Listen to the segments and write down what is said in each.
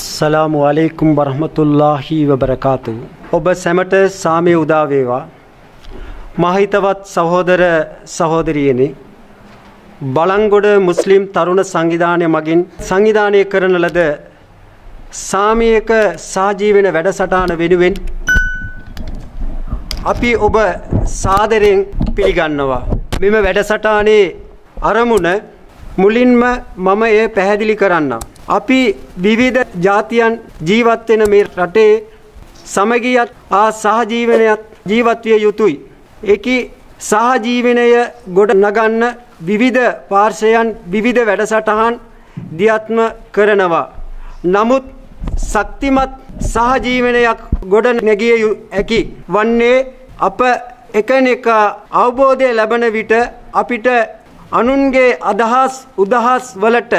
අස්සලාමු අලයිකුම් වරහමතුල්ලාහි වබරකාතු ඔබ සැමට සාමය උදා වේවා මහිතවත් සහෝදර සහෝදරියනි බලංගොඩ මුස්ලිම් තරුණ සංවිධානය මගින් සංවිධානය කරන ලද සාමයක සාජීවන වැඩසටහන වෙනුවෙන් අපි ඔබ සාදරයෙන් පිළිගන්නවා මෙම වැඩසටහනේ අරමුණ මුලින්ම මම එය පැහැදිලි කරන්නම් අපි විවිධ ජාතියන් ජීවත් වෙන මේ රටේ සමගියත් ආ සහජීවනයත් ජීවත් විය යුතුයි. ඒකී සහජීවනය ගොඩ නගන්න විවිධ පාර්ශයන් විවිධ වැඩසටහන් දියත්ම කරනවා. නමුත් ශක්තිමත් සහජීවනයක් ගොඩ නැගිය හැකි වන්නේ අප එකනෙක අවබෝධය ලැබන විට අපිට අනුන්ගේ අදහස් උදහස් වලට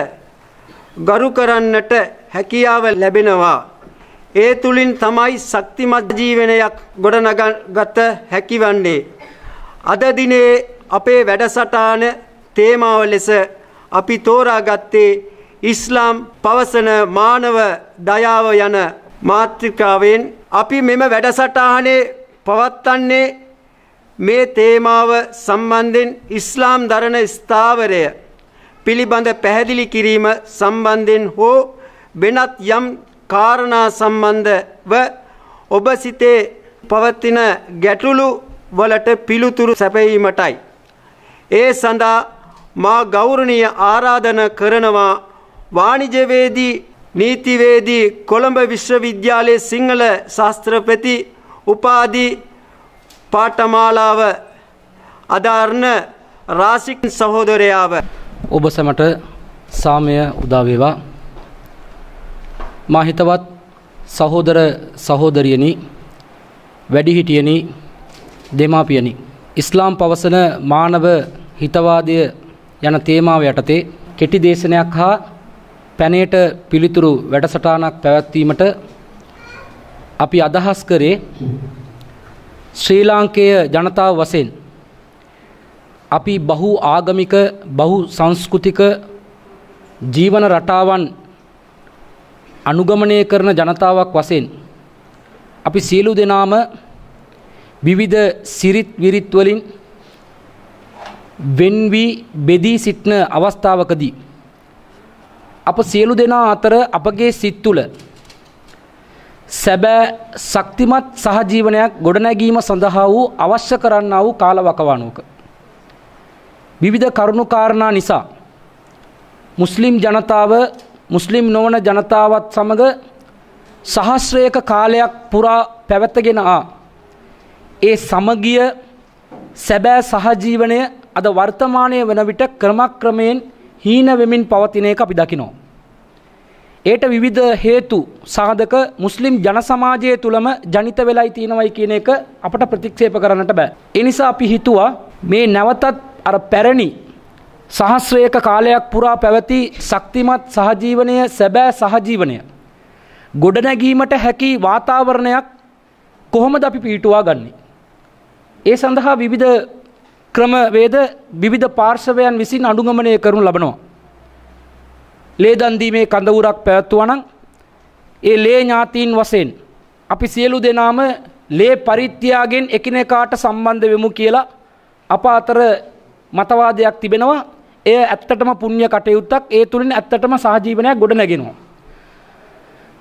ගරු කරන්නට හැකියාව ලැබෙනවා. ඒ තුලින් තමයි ශක්තිමත් ජීවනයක් ගොඩනගාගත හැකිවන්නේ. අද දිනේ අපේ වැඩසටහන තේමාව ලෙස අපි තෝරාගත්තේ ඉස්ලාම් පවසන මානව දයාව යන මාත්‍රිකාවෙන් අපි මෙම වැඩසටහනේ පවත්වන්නේ මේ තේමාව සම්බන්ධයෙන් ඉස්ලාම් දරණ ස්ථාවරය පිළිබඳ පැහැදිලි කිරීම සම්බන්ධයෙන් හෝ වෙනත් යම් කාරණා සම්බන්ධව ඔබ සිතේ පවතින ගැටලු වලට පිළිතුරු සැපයීමටයි. ඒ සඳහා මා ගෞරවනීය ආරාධන කරනවා වාණිජවේදී නීතිවේදී කොළඹ විශ්වවිද්‍යාලයේ සිංහල ශාස්ත්‍රපති උපාධි පාඨමාලාව අදාරණ රාසික සහෝදරයාව ඔබ සැමට සාමය උදා වේවා මා හිතවත් සහෝදර සහෝදරියනි වැඩිහිටියනි දෙමාපියනි ඉස්ලාම් පවසන මානව හිතවාදය යන තේමාව යටතේ කෙටි දේශනයක් හා පැනයට පිළිතුරු වැඩසටහනක් පැවැත්වීමට අපි අදහස් කරේ ශ්‍රී ලාංකේය ජනතාව වශයෙන් අපි බහු ආගමික බහු සංස්කෘතික ජීවන රටාවන් අනුගමනය කරන ජනතාවක් වශයෙන් අපි සියලු දෙනාම විවිධ සිරිත් විරිත් වලින් වෙන් වී බෙදී සිටන අවස්ථාවකදී අප සියලු දෙනා අතර අපගේ සිත් තුළ සැබෑ ශක්තිමත් සහජීවනයක් ගොඩනැගීම සඳහා වූ අවශ්‍ය කරන්නා වූ කාලවකවානුවක විවිධ කරුණු කාරණා නිසා මුස්ලිම් ජනතාව මුස්ලිම් නොවන ජනතාවත් සමග සහස්‍රයක කාලයක් පුරා පැවැත්ගෙන ආ ඒ සමගිය සැබෑ සහජීවනය අද වර්තමානය වන විට ක්‍රමක්‍රමයෙන් හීන වෙමින් පවතින එක අපි දකිනවා. ඒට විවිධ හේතු සාධක මුස්ලිම් ජන සමාජය තුළම ජනිත වෙලයි තියෙනවයි කියන එක අපට ප්‍රතික්ෂේප කරන්නට බෑ. එනිසා අපි හිතුවා මේ නැවතත් අර පැරණි සහස්‍රයක කාලයක් පුරා පැවති ශක්තිමත් සහජීවනය සැබෑ සහජීවනය ගොඩනැගීමට හැකි වාතාවරණයක් කොහොමද අපි පිහිටුවා ගන්නේ ඒ සඳහා විවිධ ක්‍රමවේද විවිධ පාර්ශවයන් විසින් අනුගමනය කරනු ලබනවා. ලේදන්දීමේ කඳවුරක් පැවැත්වුවනම් ඒ ලේ ඥාතීන් වශයෙන් අපි සියලු දෙනාම ලේ පරිත්‍යාගෙන් එකිනෙකාට සම්බන්ධ වෙමු කියලා අප අතර මතවාදයක් තිබෙනවා එය ඇත්තටම පුණ්‍ය කටයුත්තක් ඒ තුලින් ඇත්තටම සහජීවනයක් ගොඩනගෙනවා.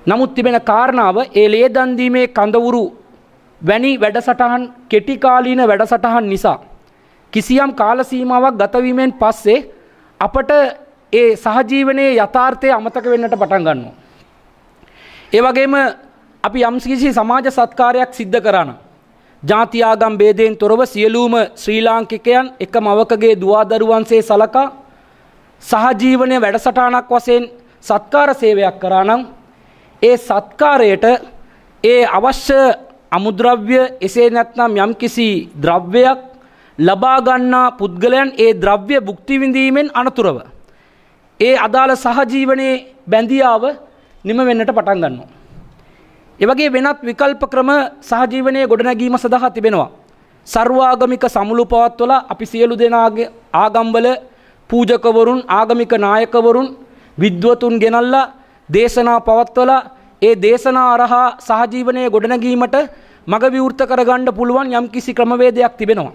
නමුත් තිබෙන කාරණාව ඒ ලේ දන් දීමේ කඳවුරු වැනි වැඩසටහන් කෙටි කාලීන වැඩසටහන් නිසා කිසියම් කාල සීමාවක් ගත වීමෙන් පස්සේ අපට ඒ සහජීවනයේ යථාර්ථය අමතක වෙන්නට පටන් ගන්නවා. ඒ වගේම අපි යම්කිසි සමාජ සත්කාරයක් සිද්ධ කරනවා ජාතියාගම් බේදයෙන් තොරව සියලූම ශ්‍රී ලාංකිකයන් එක මවකගේ දවාදරුවන්සේ සලකා සහජීවනය වැඩසටානක් වසයෙන් සත්කාර සේවයක් කරා නම් ඒ සත්කාරයට ඒ අවශ්‍ය අමුද්‍රව්‍ය එසේ නැත්නම් යම්කිසි ද්‍රව්‍යයක් ලබාගන්නා පුද්ගලයන් ඒ ද්‍රව්‍ය බුක්තිවිඳීමෙන් අනතුරව. ඒ අදාළ සහජීවනයේ බැඳියාව නිම වෙන්නට පටන් ගන්නවා. එවගේ වෙනත් විකල්ප ක්‍රම සහජීවනයේ ගොඩනැගීම සඳහා තිබෙනවා. සර්වාගමික සමුළු පවත්වල අපි සියලු දෙනාගේ ආගම්වල පූජකවරුන් ආගමික නායකවරුන් විද්වතුන් ගෙනල්ලා දේශනා පවත්වල ඒ දේශනා අරහා සහජීවනයේ ගොඩනැගීමට මඟ විවෘත කරගන්න පුළුවන් යම්කිසි ක්‍රමවේදයක් තිබෙනවා.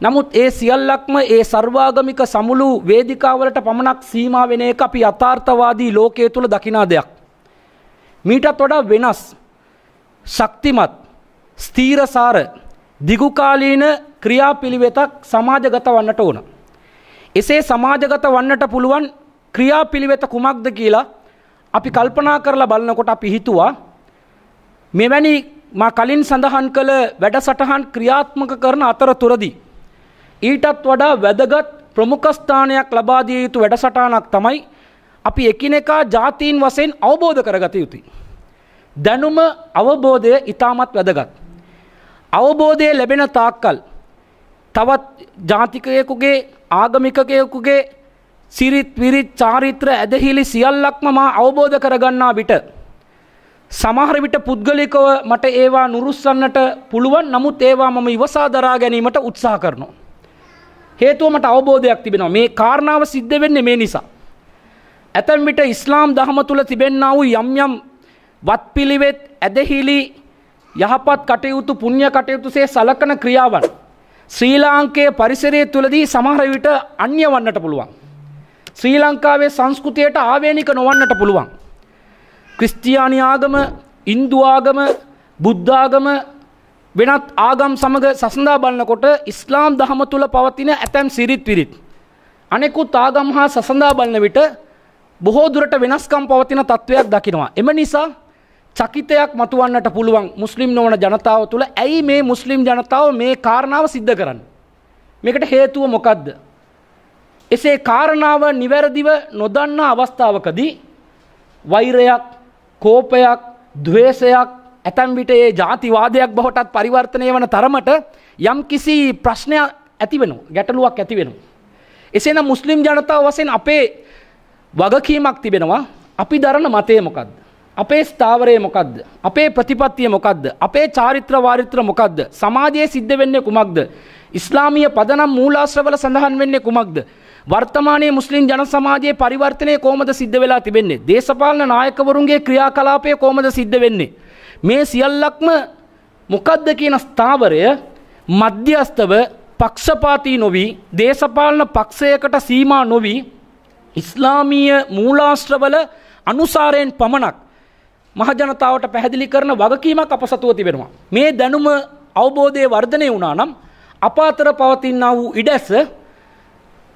නමුත් ඒ සියල්ලක්ම ඒ සර්වාගමික සමුළු වේදිකාවලට පමණක් සීමා වෙන එක අපි යථාර්ථවාදී ලෝකයේ තුල දකිනා දෙයක්. මීටත් වඩා වෙනස් ශක්තිමත් ස්ථීරසාර දිගුකාලීන ක්‍රියාපිළිවෙතක් සමාජගත වන්නට ඕන. එසේ සමාජගත වන්නට පුළුවන් ක්‍රියාපිළිවෙත කුමක්ද කියලා අපි කල්පනා කරලා බලනකොට අපි හිතුවා මෙවැනි මා කලින් සඳහන් කළ වැඩසටහන් ක්‍රියාත්මක කරන අතරතුරදී ඊටත් වඩා වැදගත් ප්‍රමුඛ ස්ථානයක් ලබා දිය යුතු වැඩසටහනක් තමයි අපි එකිනෙකා ජාතීන් වසයෙන් අවබෝධ කරගත යුතුයි. දැනුම අවබෝධය ඉතාමත් වැදගත්. අවබෝධය ලැබෙන තාක්කල් තවත් ජාතිකයකුගේ ආගමිකකයකුගේ සිරිත් විරිත් චාරිත්‍ර ඇදහිලි සියල්ලක්ම මා අවබෝධ කරගන්නා විට. සමහර විට පුද්ගලිකව මට ඒවා නුරුස්සන්නට පුළුවන් නමුත් ඒවා මම ඉවසා දරා ගැනීමට උත්සාහ කරනවා. හේතුව මට අවබෝධයක් තිබෙනවා මේ කාරණාව සිද්ධ වෙන්නේ මේ නිසා. ඇතැම් විට ඉස්ලාම් දහම තුළ තිබෙන්නා වූ යම් යම් වත්පිළිවෙත් ඇදහිලි යහපත් කටයුතු පුණ්‍ය කටයුතුසේ සලකන ක්‍රියාවන් ශ්‍රී ලාංකයේ පරිසරය තුළදී සමහර විට අන්‍ය වන්නට පුළුවන්. ශ්‍රී ලංකාවේ සංස්කෘතියට ආවේනික නොවන්නට පුළුවන්. ක්‍රිස්තියානි ආගම, ඉන්දු ආගම, බුද්ධ ආගම වෙනත් ආගම් සමග සසඳා බලනකොට ඉස්ලාම් දහම තුළ පවතින ඇතැම් සිරිත් විරිත් අනෙකුත් ආගම් හා සසඳා බලන විට බොහෝ දුරට වෙනස්කම් පවතින තත්ත්වයක් දකිනවා. එම නිසා චකිතයක් මතුවන්නට පුළුවන් මුස්ලිම් නොවන ජනතාව තුළ ඇයි මේ මුස්ලිම් ජනතාව මේ කාරණාව සිද්ධ කරන්න. මේකට හේතුව මොකක්ද. එසේ කාරණාව නිවැරදිව නොදන්න අවස්ථාවකදී වෛරයක් කෝපයක් දවේශයක් ඇතැම් විට ඒ ජාතිවාදයක් බහොටත් පරිවර්තනය වන තරමට යම් කිසි ප්‍රශ්නයක් ඇතිවෙන ගැටලුවක් ඇතිවෙන. එසේන මුස්ලිම් ජනතාව වසෙන් අපේ වගකීමක් තිබෙනවා අපි දරන මතය මොකක්ද. අපේ ස්ථාවරය මොකක්ද. අපේ ප්‍රතිපත්තිය මොකක්ද. අපේ චාරිත්‍ර වාරිත්‍ර මොකක්ද. සමාජයේ සිද්ධ වෙන්නේ කුමක්ද. ඉස්ලාමීය පදනම් මූලාශ්‍රවල සඳහන් වෙන්නේ කුමක්ද. වර්තමානයේ මුස්ලිම් ජන සමාජයේ පරිවර්තනය කොහොමද සිද්ධ වෙලා තිබෙන්නේ. දේශපාලන නායකවරුන්ගේ ක්‍රියාකලාපය කොහොමද සිද්ධ වෙන්නේ. මේ සියල්ලක්ම මොකද්ද කියන ස්ථාවරය මධ්‍යස්ථව පක්ෂපාතී නොවී දේශපාලන පක්ෂයකට සීමා නොවී ඉස්ලාමීය මූලාශ්‍රවල අනුසාරයෙන් පමණක් මහජනතාවට පැහැදිලි කරන වගකීමක් අප සතුව තිබෙනවා. මේ දැනුම අවබෝධය වර්ධනය වුණා නම් අප අතර පවතිනා වූ ඉඩැස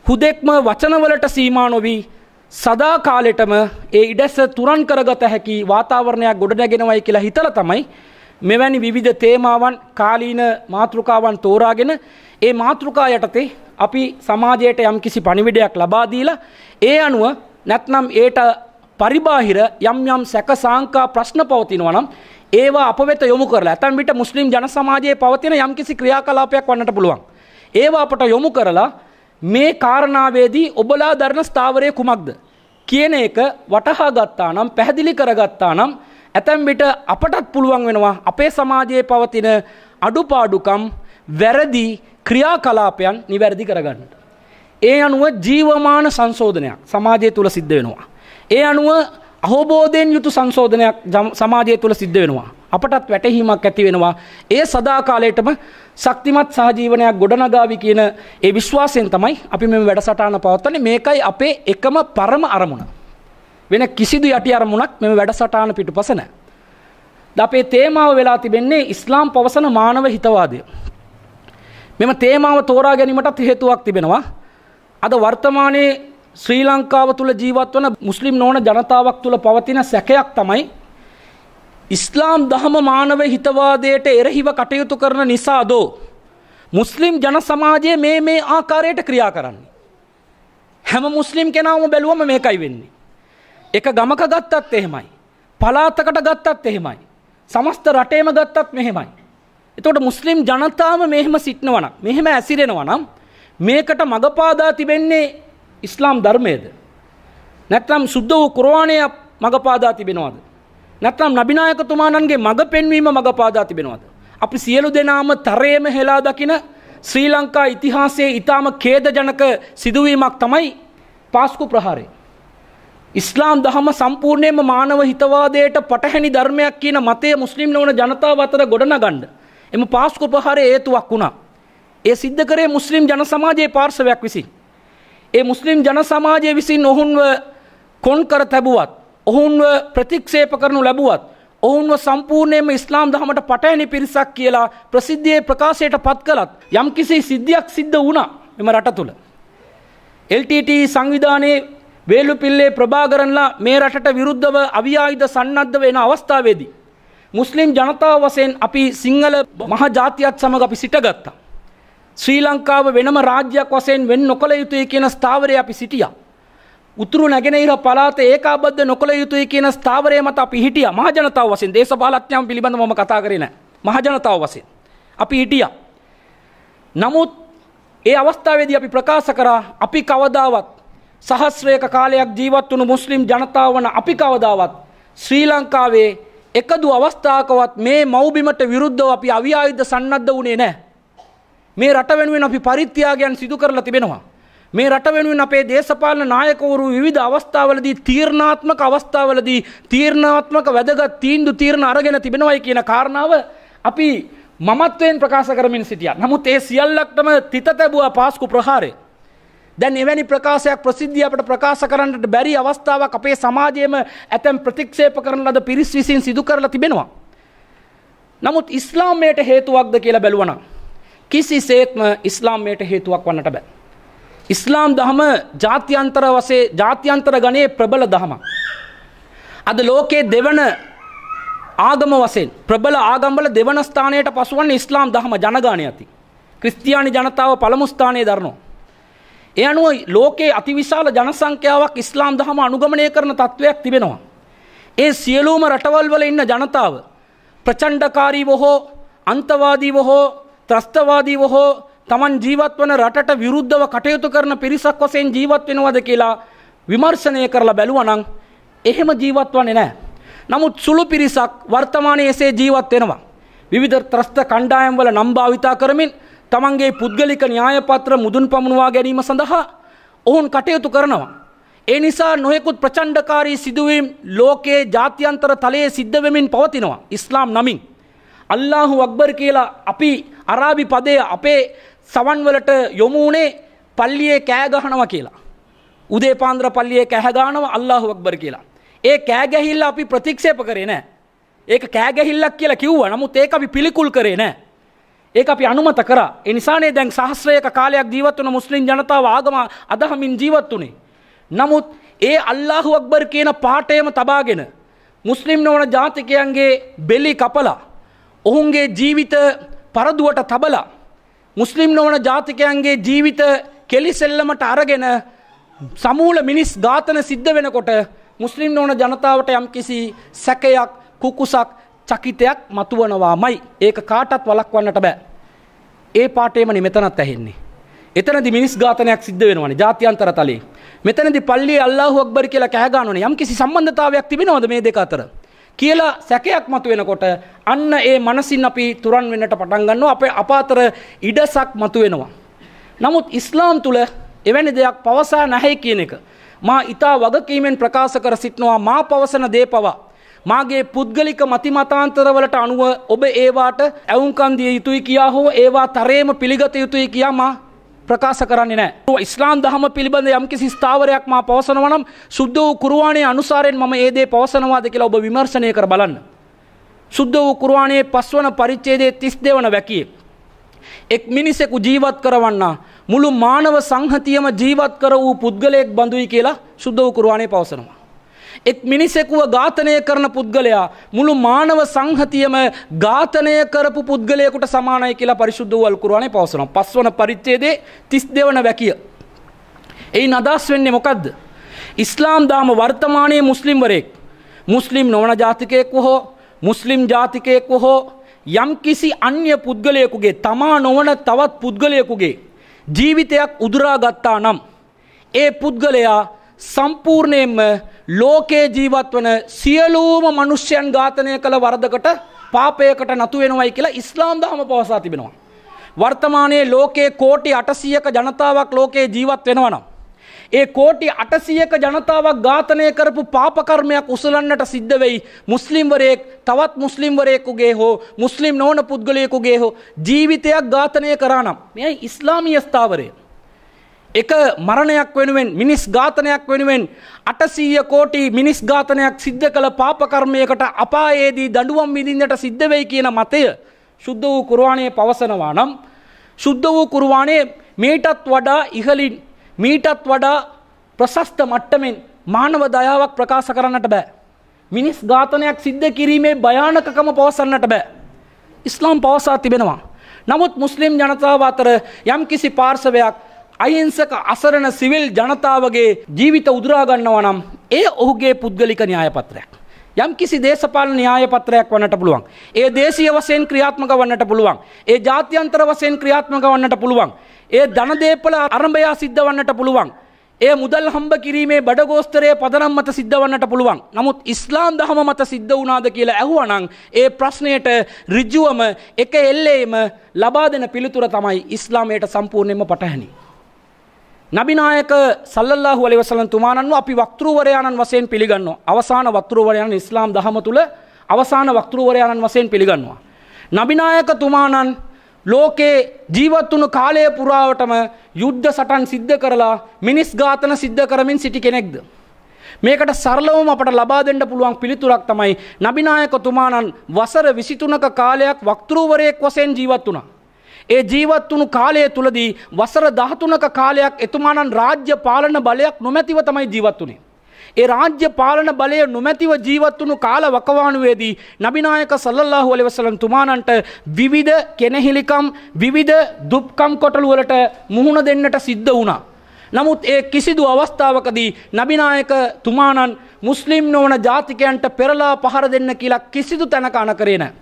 හුදෙක්ම වචනවලට සීමා නොවී සදා කාලෙටම ඒ ඉඩැස තුරන් කරගත හැකි වාතාවරණයක් ගොඩනැගෙනවයි කියලා හිතලා තමයි මෙවැනි විවිධ තේමාවන් කාලීන මාතෘකාවන් තෝරාගෙන ඒ මාතෘකා යටතේ අපි සමාජයට යම්කිසි පණිවිඩයක් ලබා දීලා ඒ අනුව නැත්නම් ඒට පරිබාහිර යම් යම් සැක සංකා ප්‍රශ්න පවතිනවා නම් ඒවා අප වෙත යොමු කරලා ඇතන් විට මුස්ලිම් ජන සමාජයේ පවතින යම්කිසි ක්‍රියාකලාපයක් වන්නට පුළුවන්. ඒවා අපට යොමු කරලා මේ කාරණාවේදී ඔබලා දරන ස්ථාවරය කුමක්ද කියන එක වටහා ගත්තා නම් පැහැදිලි කරගත්තා නම් ඇතැම් විට අපටත් පුළුවන් වෙනවා අපේ සමාජයේ පවතින අඩුපාඩුකම් වැරදි ක්‍රියාකලාපයන් නිවැරදි කරගන්න. ඒ අනුව ජීවමාන සංශෝධනයක් සමාජය තුළ සිද්ධ වෙනවා. ඒ අනුව අහෝබෝධයෙන් යුතු සංශෝධනයක් සමාජය තුළ සිද්ධ වෙනවා. අපටත් වැටහීමක් ඇති වෙනවා. ඒ සදාකාලයටම ශක්තිමත් සහජීවනයක් ගොඩනගාවි කියන ඒ විශ්වාසයෙන් තමයි අපි මෙම වැඩසටහන පවත්වන්නේ. මේකයි අපේ එකම පරම අරමුණ. වෙන කිසිදු යටි අරමුණක් මෙම වැඩසටහන පිටුපස නැහැ. අපේ තේමාව වෙලා තිබෙන්නේ ඉස්ලාම් පවසන මානව හිතවාදය. මෙම තේමාව තෝරා ගැනීමටත් හේතුවක් තිබෙනවා. අද වර්තමානයේ ශ්‍රී ලංකාව තුළ ජීවත් වන මුස්ලිම් නොවන ජනතාවක් තුළ පවතින සැකයක් තමයි ඉස්ලාම් දහම මානව හිතවාදයට එරහිව කටයුතු කරන නිසා දෝ මුස්ලිම් ජන සමාජය මේ මේ ආකාරයට ක්‍රියා කරන්නේ. හැම මුස්ලිම් කෙනාම බැලුවම මේකයි වෙන්නේ. එක ගමක ගත්තත් එහෙමයි. පලාතකට ගත්තත් එහෙමයි. සමස්ත රටේම ගත්තත් මෙහෙමයි. එතකොට මුස්ලිම් ජනතාව මෙහෙම සිටනවනම් මෙහෙම ඇසිරෙනවා නම් මේකට මගපාදා තිබෙන්නේ ඉස්ලාම් ධර්මයේද නැත්නම් සුද්ධ වූ කුර්ආනය මගපාදා තිබෙනවද නැත්නම් නබිනායකතුමාණන්ගේ මඟ පෙන්වීම මගපාදා තිබෙනවද අපි සියලු දෙනාම තරයේම හෙලා දකින ශ්‍රී ලංකා ඉතිහාසයේ ඊටාම ඛේදජනක සිදුවීමක් තමයි පාස්කු ප්‍රහාරය ඉස්ලාම් දහම සම්පූර්ණයෙන්ම මානව හිතවාදයට පටහැනි ධර්මයක් කියන මතය මුස්ලිම් නොවන ජනතාව අතර ගොඩනගන්නේ එම පාස්කෝපහාරය හේතුවක් වුණා. ඒ සිද්ධ කරේ මුස්ලිම් ජන සමාජයේ පාර්ශවයක් විසින්. ඒ මුස්ලිම් ජන සමාජය විසින් ඔවුන්ව කොන් කර තැබුවත්, ඔවුන්ව ප්‍රතික්ෂේප කරනු ලැබුවත්, ඔවුන්ව සම්පූර්ණයෙන්ම ඉස්ලාම් දහමට පටහැනි පිරිසක් කියලා ප්‍රසිද්ධියේ ප්‍රකාශයට පත් කළත් යම්කිසි සිද්ධියක් සිද්ධ වුණා මෙම රට තුළ. LTT සංවිධානයේ වේලුපිල්ලේ ප්‍රභාකරන්ලා මේ රටට විරුද්ධව අවියායුධ සන්නද්ධ වෙන අවස්ථාවේදී මුස්ලිම් ජනතාව වසයෙන් අපි සිංහල මහ ජාතියත් සමඟ අපි සිටගත්තා. ශ්‍රී ලංකාව වෙනම රාජ්‍යයක් වසයෙන් වෙන් නොකළ යුතුයි කියන ස්ථාවරය අපි සිටිය. උතුරු නැගෙනහිර පලාත ඒකාබද්ධ නොකළ යුතුයි කියන ස්ථාවරය මත අපි හිටිය මහජනතාව වසෙන් දේශපාලත්ඥම් පිළිබඳ ම කතා කරන මහජනතාව වසෙන්. අපි හිටිය. නමුත් ඒ අවස්ථාවේදී අපි ප්‍රකාශ කරා අපි කවදාවත් සහස්්‍රයක කාලයක් ජීවත් වුණු මුස්ලිම් ජනතාවන අපි කවදාවත් ශ්‍රී ලංකාවේ එකදු අවස්ථාවකවත් මේ මව්බිමට විරුද්ධව අපි අවිආයුධ සන්නද්ධ වුණේ නැහැ. මේ රට වෙනුවෙන් අපි පරිත්‍යාගයන් සිදු කරලා තිබෙනවා. මේ රට වෙනුවෙන් අපේ දේශපාලන නායකවරු විවිධ අවස්ථාවලදී තීර්ණාත්මක අවස්ථාවලදී තීර්ණාත්මක වැදගත් තීන්දුව තීරණ අරගෙන තිබෙනවයි කියන කාරණාව අපි මමත්වයෙන් ප්‍රකාශ කරමින් සිටියා. නමුත් ඒ සියල්ලක්ටම තිත තැබුවා පාස්කු ප්‍රහාරය. දැන් එවැනි ප්‍රකාශයක් ප්‍රසිද්ධිය අපට ප්‍රකාශ කරන්නට බැරි අවස්ථාවක් අපේ සමාජයේම ඇතැම් ප්‍රතික්ෂේප කරන ලද පිරිස් විසින් සිදු කරලා තිබෙනවා. නමුත් ඉස්ලාමයට හේතුවක්ද කියලා බැලුවනම් කිසිසේත්ම ඉස්ලාමයට හේතුවක් වන්නට බෑ. ඉස්ලාම් දහම ජාත්‍යන්තර වශයෙන් ජාත්‍යන්තර ගණයේ ප්‍රබල දහමක්. අද ලෝකයේ දෙවන ආගම වශයෙන් ප්‍රබල ආගම්වල දෙවන ස්ථානයට පසුවන්නේ ඉස්ලාම් දහම ජනගහණය ඇති. ක්‍රිස්තියානි ජනතාව පළමු ස්ථානයේ දරනවා. ඒ අනුව ලෝකයේ අතිවිශාල ජනසංඛ්‍යාවක් ඉස්ලාම් දහම අනුගමනය කරන තත්ත්වයක් තිබෙනවා. ඒ සියලූම රටවල් වල ඉන්න ජනතාව ප්‍රචණ්ඩකාරීව හෝ අන්තවාදීව හෝ ත්‍රස්තවාදීව හෝ තමන් ජීවත් වන රටට විරුද්ධව කටයුතු කරන පිරිසක් වශයෙන් ජීවත් වෙනවද කියලා විමර්ශනය කරලා බැලුවනම් එහෙම ජීවත් වන්නේ නැහැ. නමුත් සුළු පිරිසක් වර්තමානයේ එසේ ජීවත් වෙනවා. විවිධ ත්‍රස්ත කණ්ඩායම් වල නම් භාවිතා කරමින් තමන්ගේ පුද්ගලික න්‍යායපත්‍ර මුදුන් පමුණවා ගැනීම සඳහා ඔවුන් කටයුතු කරනවා. ඒ නිසා නොයෙකුත් ප්‍රචණ්ඩකාරී සිදුවීම් ලෝකයේ ජාත්‍යන්තර තලයේ සිද්ධ වෙමින් පවතිනවා. ඉස්ලාම් නමින්. අල්ලාහු අක්බර් කියලා අපි අරාබි පදය අපේ සවන්වලට යොමු වුණේ පල්ලියේ කෑ ගහනවා කියලා. උදේ පාන්දර පල්ලියේ කෑ ගහනවා අල්ලාහු අක්බර් කියලා. ඒ කෑ ගැහිල්ල අපි ප්‍රතික්ෂේප කරේ නැහැ. ඒක කෑ ගැහිල්ලක් කියලා කිව්වා. නමුත් ඒක අපි පිළිකුල් කරේ නැහැ. ඒක අපි අනුමත කරා. ඒ නිසානේ දැන් සහස්‍රයක කාලයක් ජීවත් වුණ මුස්ලිම් ජනතාව ආගම අදහමින් ජීවත් වුණේ. නමුත් ඒ අල්ලාහු අක්බර් කියන පාඨයම තබාගෙන මුස්ලිම් නොවන ජාතිකයන්ගේ බෙලි කපලා ඔවුන්ගේ ජීවිත පරදුවට තබලා මුස්ලිම් නොවන ජාතිකයන්ගේ ජීවිත කෙලිසෙල්ලමට අරගෙන සමූල මිනිස් ඝාතන සිද්ධ වෙනකොට මුස්ලිම් නොවන ජනතාවට යම්කිසි සැකයක් කුකුසක් චකිතයක් මතුවනවාමයි ඒක කාටත් වලක්වන්නට බෑ ඒ පාටේමනි මෙතනත් ඇහෙන්නේ. එතනදි මිනිස් ඝාතනයක් සිද්ධ වෙනවනේ ජාත්‍යන්තර තලයේ. මෙතනදි පල්ලියේ අල්ලාහු අක්බර් කියලා කෑ ගන්නවනේ. යම්කිසි සම්බන්ධතාවයක් තිබෙනවද මේ දෙක අතර? කියලා සැකයක් මතුවෙනකොට අන්න ඒ මනසින් අපි තුරන් වෙන්නට පටන් ගන්නවා අපේ අපාතර ඉඩසක් මතුවෙනවා. නමුත් ඉස්ලාම් තුල එවැනි දෙයක් පවසා නැහැ කියන එක මා ඊට වගකීමෙන් ප්‍රකාශ කර සිටනවා මා පවසන දේ පවා මාගේ පුද්ගලික මතිමතාන්තරවලට අනුව ඔබ ඒවාට ඇවුම්කන් දිය යුතුයි කියා හෝ ඒවා තරේම පිළිගත යුතුයි කියා මා ප්‍රකාශ කරන්නේ නෑ. ඉස්ලාම් දහම පිළිබඳ යම්කිසි ස්ථාවරයක් මා පවසනවා නම් සුද්ධ වූ කුර්ආනයේ අනුසාරයෙන් මම ඒ දේ පවසනවාද කියලා ඔබ විමර්ශනය කර බලන්න. සුද්ධ වූ කුර්ආනයේ පස්වන පරිච්ඡේදයේ 32 වන වැකියේ එක් මිනිසෙකු ජීවත් කරවන්න මුළු මානව සංහතියම ජීවත් කර වූ පුද්ගලයෙක් බඳුයි කියලා සුද්ධ වූ කුර්ආනයේ පවසනවා. එක් මිනිසෙකුව ඝාතනය කරන පුද්ගලයා මුළු මානව සංහතියම ඝාතනය කරපු පුද්ගලයෙකුට සමානයි කියලා පරිශුද්ධ වූ අල් කුර්ආනයේ පවසනවා. පස්වන පරිච්ඡේදයේ 32 වැකිය. එයින් අදහස් වෙන්නේ මොකද්ද? ඉස්ලාම් දාම වර්තමානයේ මුස්ලිම්වරයෙක් මුස්ලිම් නොවන ජාතිකයෙක්ව හෝ මුස්ලිම් ජාතිකයෙක්ව හෝ යම්කිසි අන්‍ය පුද්ගලයෙකුගේ තමා නොවන තවත් පුද්ගලයෙකුගේ ජීවිතයක් උදුරා ගත්තා නම් ඒ පුද්ගලයා සම්පූර්ණයෙන්ම ලෝකේ ජීවත් වන සියලූම මනුෂ්‍යයන් ඝාතනය කළ වරදකට පාපයකට නතු වෙනවයි කියලා ඉස්ලාම් දහම පවසා තිබෙනවා. වර්තමානයේ ලෝකේ කෝටි 800ක ජනතාවක් ලෝකේ ජීවත් වෙනවා නම් ඒ කෝටි 800ක ජනතාවක් ඝාතනය කරපු පාප කර්මයක් උසලන්නට සිද්ධ වෙයි මුස්ලිම්වරයෙක් තවත් මුස්ලිම්වරයෙකුගේ හෝ මුස්ලිම් නොවන පුද්ගලයෙකුගේ හෝ ජීවිතයක් ඝාතනය කරා නම් මෙයයි ඉස්ලාමීය ස්ථාවරය. එක මරණයක් වෙනුවෙන් මිනිස් ඝාතනයක් වෙනුවෙන් 800 කෝටි මිනිස් ඝාතනයක් සිද්ධ කළ පාප කර්මයකට අපායේදී දඬුවම් විඳින්නට සිද්ධ වෙයි කියන මතය සුද්ධ වූ කුර්ආනයේ පවසනවා නම් සුද්ධ වූ කුර්ආනයේ මීටත් වඩා ඉහළින් මීටත් වඩා ප්‍රශස්ත මට්ටමින් මානව දයාවක් ප්‍රකාශ කරන්නට බෑ මිනිස් ඝාතනයක් සිද්ධ කිරීමේ භයානකකම පවසන්නට බෑ ඉස්ලාම් පවසා තිබෙනවා නමුත් මුස්ලිම් ජනතාව අතර යම්කිසි පාර්ශවයක් අයිංසක අසරණ සිවිල් ජනතාවගේ ජීවිත උදුරාගන්නවා නම් ඒ ඔහුගේ පුද්ගලික න්‍යායපත්‍රයක්. යම් කිසි දේශපාලන න්‍යායපත්‍රයක් වන්නට පුළුවන්. ඒ දේශීය වශයෙන් ක්‍රියාත්මක වන්නට පුළුවන්. ඒ ජාත්‍යන්තර වශයෙන් ක්‍රියාත්මක වන්නට පුළුවන්. ඒ ධනදේපල අරඹයා සිද්ධ වන්නට පුළුවන්. ඒ මුදල් හම්බ කිරීමේ බඩගෝස්තරයේ පදනම් මත සිද්ධ වන්නට පුළුවන්. නමුත් ඉස්ලාම් දහම මත සිද්ධ වුණාද කියලා ඇහුවනම් ඒ ප්‍රශ්නයට ඍජුවම එක එල්ලේම ලබා දෙන පිළිතුර තමයි ඉස්ලාමයට සම්පූර්ණයෙන්ම පටහැනි. නබිනායක සල්ලල්ලාහු අලි වසලන් තුමානන්ව අපි වක්තෘවරයාණන් වසයෙන් පිළිගන්නවා. අවසාන වක්තෘවරයන් ඉස්ලාම් දහම තුළ අවසාන වක්තෘවරයාණන් වසයෙන් පිළිගන්නවා. නබිනායක තුමානන් ලෝකේ ජීවත් වුණු කාලය පුරාවටම යුද්ධ සටන් සිද්ධ කරලා මිනිස් ඝාතන සිද්ධ කරමින් සිටි කෙනෙක්ද. මේකට සරලවම අපට ලබා දෙන්න පුළුවන් පිළිතුරක් තමයි නබිනායක තුමානන් වසර 23ක කාලයක් වක්තෘවරයෙක් වශයෙන් ජීවත් වුණා. ඒ ජීවත් වුණු කාලය තුළදී වසර 13ක කාලයක් එතුමාණන් රාජ්‍ය පාලන බලයක් නොමැතිව තමයි ජීවත් වුණේ. ඒ රාජ්‍ය පාලන බලය නොමැතිව ජීවත් වුණු කාල වකවානුවේදී නබිනායක සල්ලල්ලාහු අලයිහි වසල්ලම් තුමාණන්ට විවිධ කෙනෙහිලිකම් විවිධ දුප්කම් කොටළු වලට මුහුණ දෙන්නට සිද්ධ වුණා. නමුත් ඒ කිසිදු අවස්ථාවකදී නබිනායක තුමාණන් මුස්ලිම් නොවන ජාතිකයන්ට පෙරලා පහර දෙන්න කියලා කිසිදු තැනක අනකරේ නැහැ.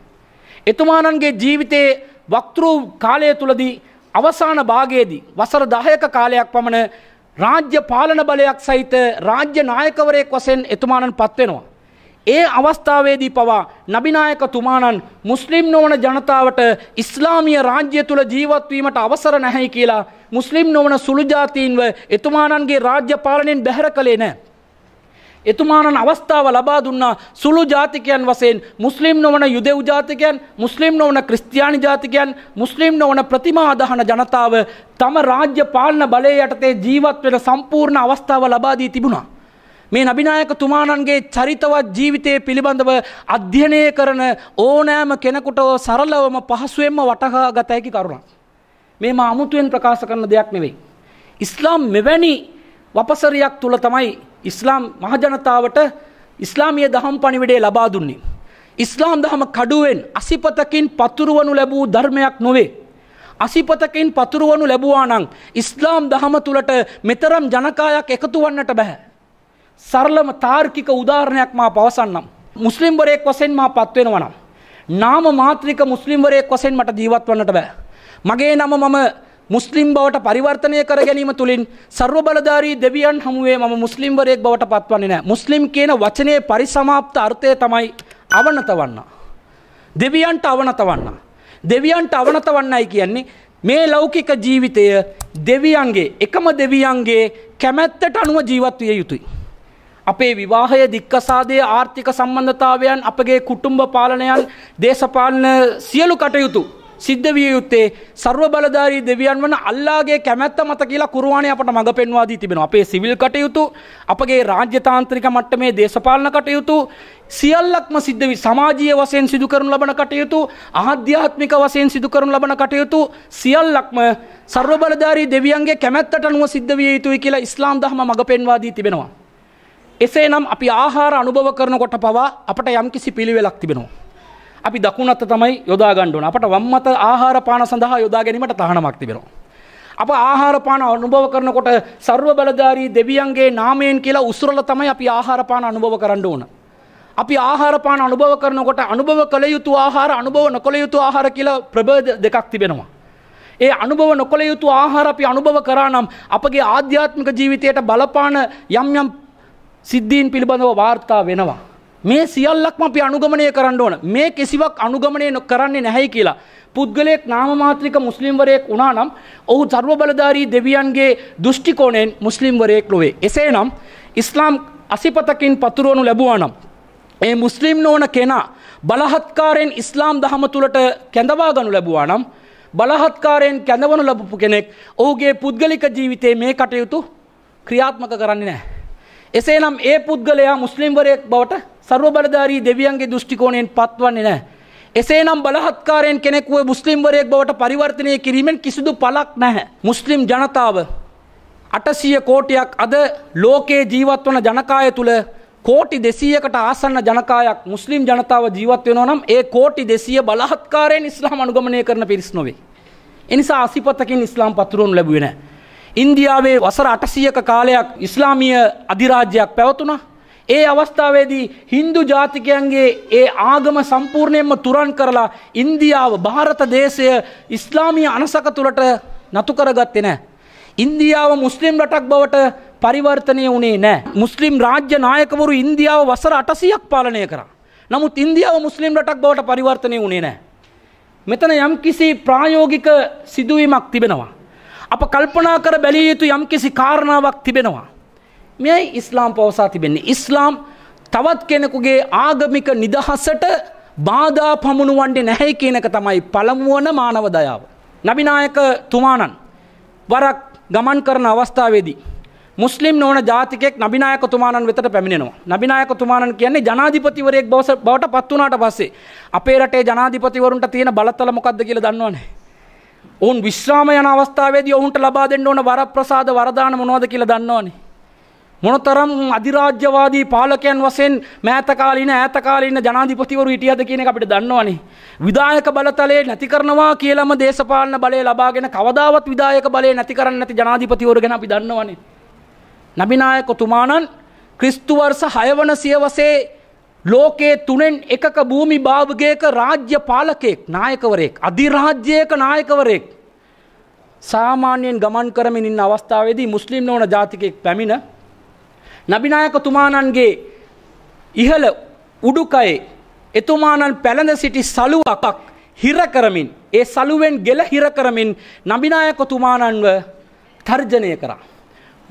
එතුමාණන්ගේ ජීවිතයේ වක්තෘ කාලය තුලදී අවසාන භාගයේදී වසර 10ක කාලයක් පමණ රාජ්‍ය පාලන බලයක් සහිත රාජ්‍ය නායකවරයෙක් වශයෙන් එතුමාණන් පත්වෙනවා. ඒ අවස්ථාවේදී පවා නබිනායකතුමාණන් මුස්ලිම් නොවන ජනතාවට ඉස්ලාමීය රාජ්‍ය තුල ජීවත්වීමට අවසර නැහැයි කියලා මුස්ලිම් නොවන සුළුජාතීන්ව එතුමාණන්ගේ රාජ්‍ය පාලනයෙන් බැහැර කළේ නෑ. එතුමානන් අවස්ථාව ලබා දුන්නා සුළු ජාතිකයන් වසයෙන් මුස්ලිම් නොවන යුදෙව් ජාතිකයන් මුස්ලිම් නොවන ක්‍රස්තියානි ජාතිකයන් මුස්ලිම් නොවන ප්‍රතිමා අදහන ජනතාව තම රාජ්‍ය පාලන බලය යටතේ ජීවත් වෙන සම්පූර්ණ අවස්ථාව ලබාදී තිබුණා. මේ නබිනායක තුමානන්ගේ චරිතවත් ජීවිතය පිළිබඳව අධ්‍යනය කරන ඕනෑම කෙනෙකුට සරලවම පහසුවෙන්ම වටහා ගත හැකි කරුණක්. මේම අමුතුවෙන් ප්‍රකාශ කරන දෙයක් නෙවෙයි. ඉස්ලාම් මෙවැනි වපසරයක් තුළ තමයි ඉස්ලාම් මහජනතාවට ඉස්ලාමීය දහම් පණිවිඩය ලබා දුන්නේ. ඉස්ලාම් දහම කඩුවෙන් අසිපතකින් පතුරුවනු ලැබූ ධර්මයක් නොවේ. අසිපතකින් පතුරුවනු ලැබුවා නම් ඉස්ලාම් දහම තුලට මෙතරම් ජනකායක් එකතු වන්නට බෑ. සරලම තාර්කික උදාහරණයක් මා පවසන්නම්. මුස්ලිම්වරයෙක් වශයෙන් මා පත්වෙනවා නම් නාම මාත්‍රික මුස්ලිම්වරයෙක් වශයෙන් මට ජීවත් වන්නට බෑ. මගේ නම මම මුස්ලිම් බවට පරිවර්තනය කර ගැනීම තුළින් සර්ව බලධාරී දෙවියන් හමුවේ මම මුස්ලිම්වරයෙක් බවට පත්වන්නේ නෑ මුස්ලිම් කියන වචනයේ පරිසමාප්ත අර්ථය තමයි අවනත වන්න. දෙවියන්ට අවනත වන්න. දෙවියන්ට අවනත වන්නයි කියන්නේ මේ ලෞකික ජීවිතය දෙවියන්ගේ එකම දෙවියන්ගේ කැමැත්තට අනුව ජීවත් විය යුතුයි. අපේ විවාහය දික්කසාදය ආර්ථික සම්බන්ධතාවයන් අපගේ කුටුම්භ පාලනයන් දේශපාලන සියලු කටයුතු සිද්ධ විය යුත්තේ සර්ව බලධාරී දෙවියන් වන අල්ලාගේ කැමැත්ත මත කියලා කුර්ආනය අපට මඟ පෙන්වා දී තිබෙනවා. අපේ සිවිල් කටයුතු, අපගේ රාජ්‍ය තාන්ත්‍රික මට්ටමේ දේශපාලන කටයුතු සියල්ලක්ම සිද්ධ වී සමාජීය වශයෙන් සිදු කරනු ලබන කටයුතු, ආධ්‍යාත්මික වශයෙන් සිදු කරනු ලබන කටයුතු සියල්ලක්ම සර්ව බලධාරී දෙවියන්ගේ කැමැත්තට අනුව සිද්ධ විය යුතුයි කියලා ඉස්ලාම් දහම මඟ පෙන්වා දී තිබෙනවා. එසේනම් අපි ආහාර අනුභව කරනකොට පවා අපට යම්කිසි පිළිවෙලක් තිබෙනවා. අපි දකුණත්ත තමයි යොදා ගණ්ඩුවන අපට වම්මත ආහාර පාන සඳහා යොදා ගැනීමට තහනමක් තිබෙනවා. අප ආහාර පාන අනුභව කරනකොට සර්ව බලධාරී දෙවියන්ගේ නාමයෙන් කියලා උසුරල තමයි අපි ආහාර පාන අනුභව කරන්න ඕන. අපි ආහාර පාන අනුභව කරනකොට අනුභව කළ යුතු ආහාර අනුභව නොකළ යුතු ආහාර කියලා ප්‍රබෝධ දෙකක් තිබෙනවා. ඒ අනුභව නොකළ යුතු ආහාර අපි අනුභව කරා නම් අපගේ ආධ්‍යාත්මික ජීවිතයට බලපාන යම් යම් සිද්ධීන් පිළිබඳව වාර්තා වෙනවා. මේ සියල්ලක්ම අපි අනුගමනය කරන්න ඕන. මේ කිසිවක් අනුගමනය කරන්නේ නැහැ කියලා. පුද්ගලයෙක් නාම මාත්‍රික මුස්ලිම්වරයෙක් වුණා නම් ඔහු සර්ව බලධාරී දෙවියන්ගේ දෘෂ්ටි කෝණයෙන් මුස්ලිම්වරයෙක් නොවේ. එසේනම් ඉස්ලාම් අසිපතකින් පතුරවනු ලැබුවා නම් ඒ මුස්ලිම් නොවන කෙනා බලහත්කාරයෙන් ඉස්ලාම් දහම තුලට කැඳවා ගනු ලැබුවා නම් බලහත්කාරයෙන් කැඳවනු ලැබපු කෙනෙක් ඔහුගේ පුද්ගලික ජීවිතයේ මේ කටයුතු ක්‍රියාත්මක කරන්නේ නැහැ. එසේනම් ඒ පුද්ගලයා මුස්ලිම්වරයෙක් බවට සර්ව බලධාරී දෙවියන්ගේ දෘෂ්ටි කෝණයෙන් පත්වන්නේ නැහැ. එසේනම් බලහත්කාරයෙන් කෙනෙක් වූ මුස්ලිම්වරයෙක් බවට පරිවර්තනය කිරීමෙන් කිසිදු පළක් නැහැ. මුස්ලිම් ජනතාව අටසිය කෝටියක් අද ලෝකයේ ජීවත් වන ජනකාය තුළ කෝටි දෙසීයකට ආසන්න ජනකායක් මුස්ලිම් ජනතාව ජීවත් වෙනවා නම් ඒ කෝටි දෙසීය බලහත්කාරයෙන් ඉස්ලාම් අනුගමනය කරන පිරිස් නොවේ. එනිසා අසිපතකින් ඉස්ලාම් පතුරුවනු ලැබුවේ නැහැ. ඉන්දියාවේ වසර 800ක කාලයක් ඉස්ලාමීය අධිරාජ්‍යයක් පැවතුණා. ඒ අවස්ථාවේදී Hindu ජාතිකයන්ගේ ඒ ආගම සම්පූර්ණයෙන්ම තුරන් කරලා ඉන්දියාව ಭಾರತ දේශය ඉස්ලාමීය අනසක තුලට නතු කරගත්තේ නැහැ. ඉන්දියාව මුස්ලිම් රටක් බවට පරිවර්තනය වුණේ නැහැ. මුස්ලිම් රාජ්‍ය නායකවරු ඉන්දියාව වසර 800ක් පාලනය කරා. නමුත් ඉන්දියාව මුස්ලිම් රටක් බවට පරිවර්තනය වුණේ නැහැ. මෙතන යම්කිසි ප්‍රායෝගික සිදුවීමක් තිබෙනවා. අප කල්පනා කර බැලිය යුතු යම්කිසි කාරණාවක් තිබෙනවා. මෙයයි ඉස්ලාම් පවසා තිබෙන්නේ. ඉස්ලාම් තවත් කෙනෙකුගේ ආගමික නිදහසට බාධා පමුණුවන්නේ නැහැ කියන එක තමයි පළමුවන මානව දයාව. නබිනායක තුමාණන් වරක් ගමන් කරන අවස්ථාවේදී මුස්ලිම් නොවන ජාතිකෙක් නබිනායක තුමාණන් වෙතට පැමිණෙනවා. නබිනායක තුමාණන් කියන්නේ ජනාධිපතිවරයෙක් බවට පත් වුණාට පස්සේ අපේ රටේ ජනාධිපතිවරුන්ට තියෙන බලතල මොකක්ද කියලා දන්නවනේ. ඔවුන් විශ්‍රාම යන අවස්ථාවේදී ඔවුන්ට ලබා දෙන්න ඕන වරප්‍රසාද වරදාන මොනවද කියලා දන්නවනේ. මොනතරම් අධිරාජ්‍යවාදී පාලකයන් වශයෙන් මෑතකාලීන ඈතකාලීන ජනාධිපතිවරු හිටියද කියන එක අපිට දන්නවනේ. විධායක බලතලයේ නැති කරනවා කියලාම දේශපාලන බලය ලබාගෙන කවදාවත් විධායක බලය නැති කරන්නේ නැති ජනාධිපතිවරු ගැන අපි දන්නවනේ. නබිනායකතුමාණන් ක්‍රිස්තු වර්ෂ 6 වන සියවසේ ලෝකයේ තුනෙන් එකක භූමි භාගයක රාජ්‍ය පාලකෙක් නායකවරයෙක් අධිරාජ්‍යයක නායකවරයෙක් සාමාන්‍යයෙන් ගමන් කරමින් ඉන්න අවස්ථාවේදී මුස්ලිම් නොවන ජාතිකයෙක් පැමිණ නබිනායකතුමාණන්ගේ ඉහළ උඩුකයේ එතුමාණන් පැළඳ සිටි සලුවකක් හිර කරමින් ඒ සලුවෙන් ගෙල හිර කරමින් නබිනායකතුමාණන්ව තර්ජනය කරා.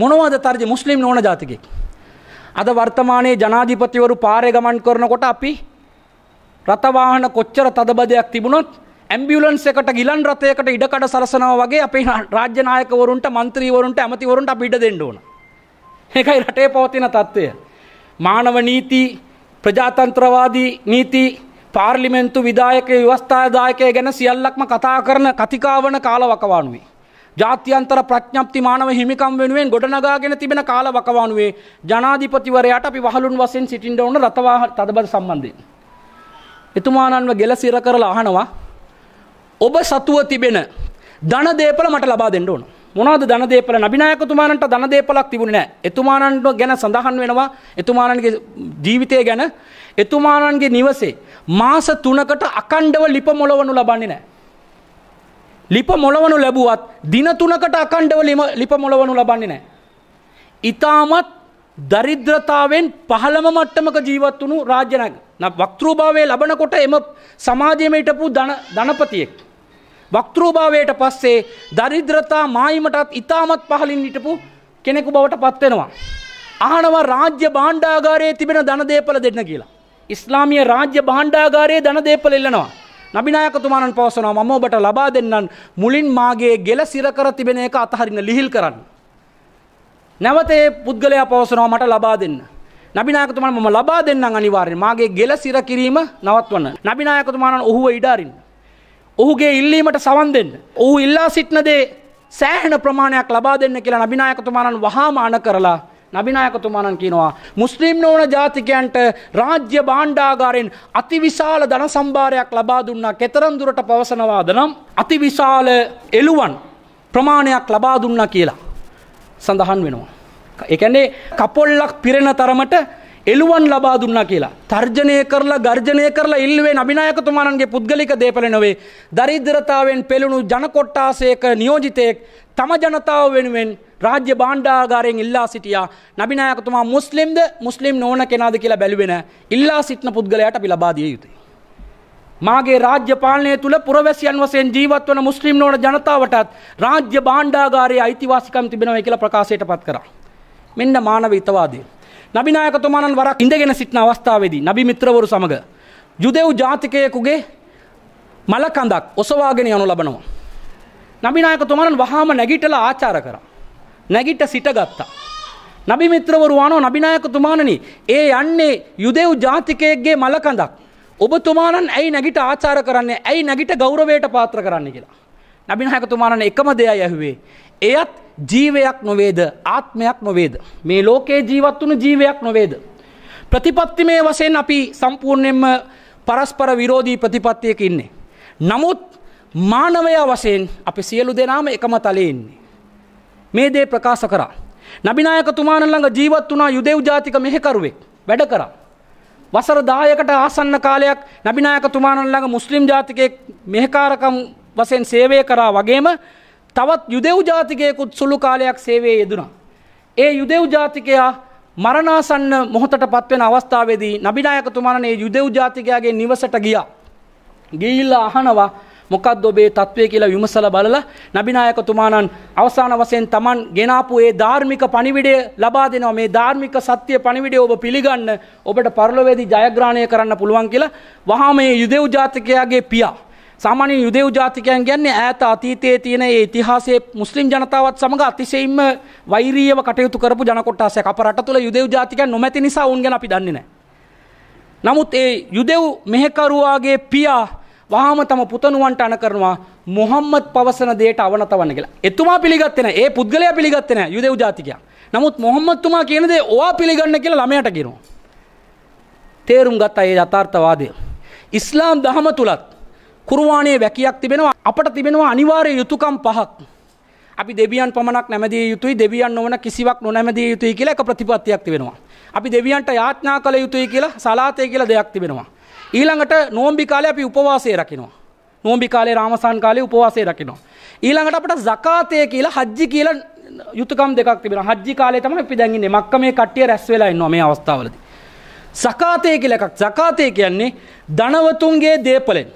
මොනවද තර්ජ මුස්ලිම් නෝන ජාතිකෙක්. අද වර්තමානයේ ජනාධිපතිවරු පාරය ගමන් කරනකොට අපි රථවාහන කොච්චර තදබදයක් තිබුණොත් ඇම්බියුලන්ස් එකට ගිලන් රථයකට ඉඩකඩ සලසනවා වගේ අපේ රාජ්‍ය නායකවරුන්ට මන්ත්‍රීවරුන්ට ඇමතිවරුන්ට අපි ඉඩ දෙන්න ඕන. ඒකයි රටේ පවතින තත්ත්වය. මානව නීති ප්‍රජාතන්ත්‍රවාදී නීති පාර්ලිමෙන්තු විදායක ව්‍යවස්ථාදායකය ගැන සියල්ලක්ම කතා කරන කතිකාවන කාලවකවානුවේ. ජාත්‍යන්තර ප්‍රඥප්ති මානව හිමිකම් වෙනුවෙන් ගොඩනගාගෙන තිබෙන කාලවකවානුවේ ජනාධිපතිවරයාට අපි වහලුන් වසෙන් සිටින්ට ඕන රතවා තදබර සම්බන්ධයෙන්. එතුමානන්ව ගෙල සිර කරලා අහනවා ඔබ සතුව තිබෙන ධන දේපල මට ලබා දෙන්න ඕනවා. මොනවද ධනදේපල නබිනායකතුමාණන්ට ධනදේපලක් තිබුණේ නැහැ. එතුමාණන්ව ගැන සඳහන් වෙනවා එතුමාණන්ගේ ජීවිතය ගැන එතුමාණන්ගේ නිවසේ මාස 3කට අකණ්ඩව ලිප මොලවනු ලබන්නේ නැහැ. ලිප මොලවනු ලැබුවත් දින 3කට අකණ්ඩව ලිප මොලවනු ලබන්නේ නැහැ. ඊටමත් දරිද්‍රතාවෙන් පහළම මට්ටමක ජීවත් වුණු රාජ්‍ය නග. වක්තෘභාවයේ ලබනකොට එම සමාජයේ හිටපු ධනපතියෙක්. වක්තෘභාවයට පස්සේ දරිද්‍රතා මායිමටත් ඉතාමත් පහලින් හිටපු කෙනෙකු බවට පත්වෙනවා. අහනවා රාජ්‍ය බාණ්ඩාගාරයේ තිබෙන ධනදේපල දෙන්න කියලා. ඉස්ලාමිය රාජ්‍ය බාණ්ඩාගාරයේ ධනදේපල එල්ලනවා. නබිනායකතුමාණන් පවසනවා මම ඔබට ලබා දෙන්නම් මුලින් මාගේ ගෙල සිර කර තිබෙන එක අතහරින්න ලිහිල් කරන්න. නැවතේ පුද්ගලයා පවසනවා මට ලබා දෙන්න. නබිනායකතුමාණන් මම ලබා දෙන්නම් අනිවාර්යෙන්. මාගේ ගෙල සිර කිරීම නවත්වන්න. නබිනායකතුමාණන් ඔහුව ඉඩාරින්න. ඔහුගේ ඉල්ලීමට සවන් දෙන්න. ඔහු ඉල්ලා සිටිනදේ සෑහෙන ප්‍රමාණයක් ලබා දෙන්න කියලා නබිනායකතුමාණන් වහාම අණ කරලා නබිනායකතුමාණන් කියනවා මුස්ලිම් නොවන ජාතිකයන්ට රාජ්‍ය භාණ්ඩාගාරයෙන් අතිවිශාල ධන සම්භාරයක් ලබා දුන්නා කෙතරම් දුරට පවසනවාද නම් අතිවිශාල එළුවන් ප්‍රමාණයක් ලබා දුන්නා කියලා සඳහන් වෙනවා. ඒ කියන්නේ කපොල්ලක් පිරෙන තරමට එළුවන් ලබා දුන්නා කියලා. තර්ජනය කරලා ගර්ජනය කරලා ඉල්ලුවේ නබිනායකතුමාණන්ගේ පුද්ගලික දේපල නොවේ. දරිද්‍රතාවෙන් පෙළුණු ජනකොට්ටාසයක නියෝජිතයෙක් තම ජනතාව වෙනුවෙන් රාජ්‍ය බාණ්ඩාගාරයෙන් ඉල්ලා සිටියා නබිනායකතුමා මුස්ලිම්ද මුස්ලිම් නොවන කෙනාද කියලා බැලුවෙන ඉල්ලා සිටින පුද්ගලයාට අපි ලබා දිය යුතුයි. මාගේ රාජ්‍ය පාලනය තුළ පුරවැසියන් වසයෙන් ජීවත් වන මුස්ලිම් නොවන ජනතාවටත් රාජ්‍ය බාණ්ඩාගාරයේ අයිතිවාසිකම් තිබෙනවා කියලා ප්‍රකාශයට පත් කරා. මෙන්න මානව හිතවාදී නබිනායකතුමාණන් වරක් ඉඳගෙන සිටින අවස්ථාවේදී නබි මිත්‍රවරු සමග යුදෙව් ජාතිකයෙකුගේ මල කඳක් ඔසවාගෙන යනු ලබනවා. නබිනායකතුමාණන් වහාම නැගිටලා ආචාර කරා. නැගිට සිටගත්තා. නබි මිත්‍රවරු ආනෝ නබිනායකතුමාණනි ඒ යන්නේ යුදෙව් ජාතිකයෙක්ගේ මල කඳක්. ඔබතුමාණන් ඇයි නැගිට ආචාර කරන්නේ ඇයි නැගිට ගෞරවයට පාත්‍ර කරන්න කියලා. නබිනායකතුමාණන් එකම දෙයයි ඇහුවේ. එයත් ජීවයක් නොවේද ආත්මයක් නොවේද. මේ ලෝකයේ ජීවත් වුණු ජීවයක් නොවේද. ප්‍රතිපත්තිමේ වශයෙන් අපි සම්පූර්ණයෙන්ම පරස්පර විරෝධී ප්‍රතිපත්තියක ඉන්නේ. නමුත් මානවයා වශයෙන් අපි සියලු දෙනාම එකම තලයේ ඉන්නේ. මේ දේ ප්‍රකාශ කරා. නබිනායකතුමාණන් ළඟ ජීවත් වුණා යුදෙව් ජාතික මෙහෙකරුවෙක් වැඩ කරා. වසර දායකට ආසන්න කාලයක් නබිනායකතුමාණන් ළඟ මුස්ලිම් ජාතිකයෙක් මෙහෙකාරකම් වසයෙන් සේවය කරා වගේම තවත් යුදෙව් ජාතිකයකුත් සුළු කාලයක් සේවේ යෙදුනා. ඒ යුදෙව් ජාතිකයා මරණාසන්න මොහොතට පත්වෙන අවස්ථාවේදී නබිනායකතුමාණන් ඒ යුදෙව් ජාතිකයාගේ නිවසට ගියා. ගිහිල්ලා අහනවා මොකක්ද ඔබේ තත්ත්වය කියලා විමසලා බලලා නබිනායකතුමාණන් අවසාන වශයෙන් Taman ගෙනාපු ඒ ධාර්මික පණිවිඩය ලබා දෙනවා මේ ධාර්මික සත්‍ය පණිවිඩය ඔබ පිළිගන්න ඔබට පරලොවේදී ජයග්‍රහණය කරන්න පුළුවන් කියලා වහාම මේ යුදෙව් ජාතිකයාගේ පියා සාමාන්‍ය යුදෙව් ජාතිකයන් කියන්නේ ඈත අතීතයේ තියෙන ඒ ඉතිහාසයේ මුස්ලිම් ජනතාවත් සමග අතිශයින්ම වෛරීයව කටයුතු කරපු ජනකොට්ටාසයක්. අප රට තුළ යුදෙව් ජාතිකයන් නොමැති නිසා උන් ගැන අපි දන්නේ නැහැ. නමුත් ඒ යුදෙව් මෙහෙකරුවාගේ පියා වහාම තම පුතණුවන්ට අණ කරනවා මොහම්මද් පවසන දෙයට අවනතවන්න කියලා. එතුමා පිළිගත්තේ නැහැ. ඒ පුද්ගලයා පිළිගත්තේ නැහැ යුදෙව් ජාතිකයන්. නමුත් මොහම්මද් තුමා කියන දේ ඔයා පිළිගන්න කියලා ළමයාට කියනවා. තේරුම් ගත්තා ඒ යථාර්ථවාදය. ඉස්ලාම් දහම තුලත් කුරවාණයේ වැකියක් තිබෙනවා අපට තිබෙනවා අනිවාර්ය යුතුකම් පහක්. අපි දෙවියන් පමණක් නැමදිය යුතුයි දෙවියන් නොවන කිසිවක් නොනැමදිය යුතුයි කියලා එක ප්‍රතිපත්තියක් තිබෙනවා. අපි දෙවියන්ට යාඥා කළ යුතුයි කියලා සලාතය කියලා දෙයක් තිබෙනවා. ඊළඟට නෝම්බි කාලේ අපි උපවාසය රකිනවා. නෝම්බි කාලේ රාමසාන් කාලේ උපවාසය රකිනවා. ඊළඟට අපට zakat කියලා හජ්ජි කියලා යුතුකම් දෙකක් තිබෙනවා. හජ්ජි කාලේ තමයි අපි දැන් ඉන්නේ. මක්ක මේ කට්ටිය රැස් වෙලා ඉන්නවා මේ අවස්ථාවලදී. zakat කියලා එකක් zakat කියන්නේ ධනවතුන්ගේ දේපලෙන්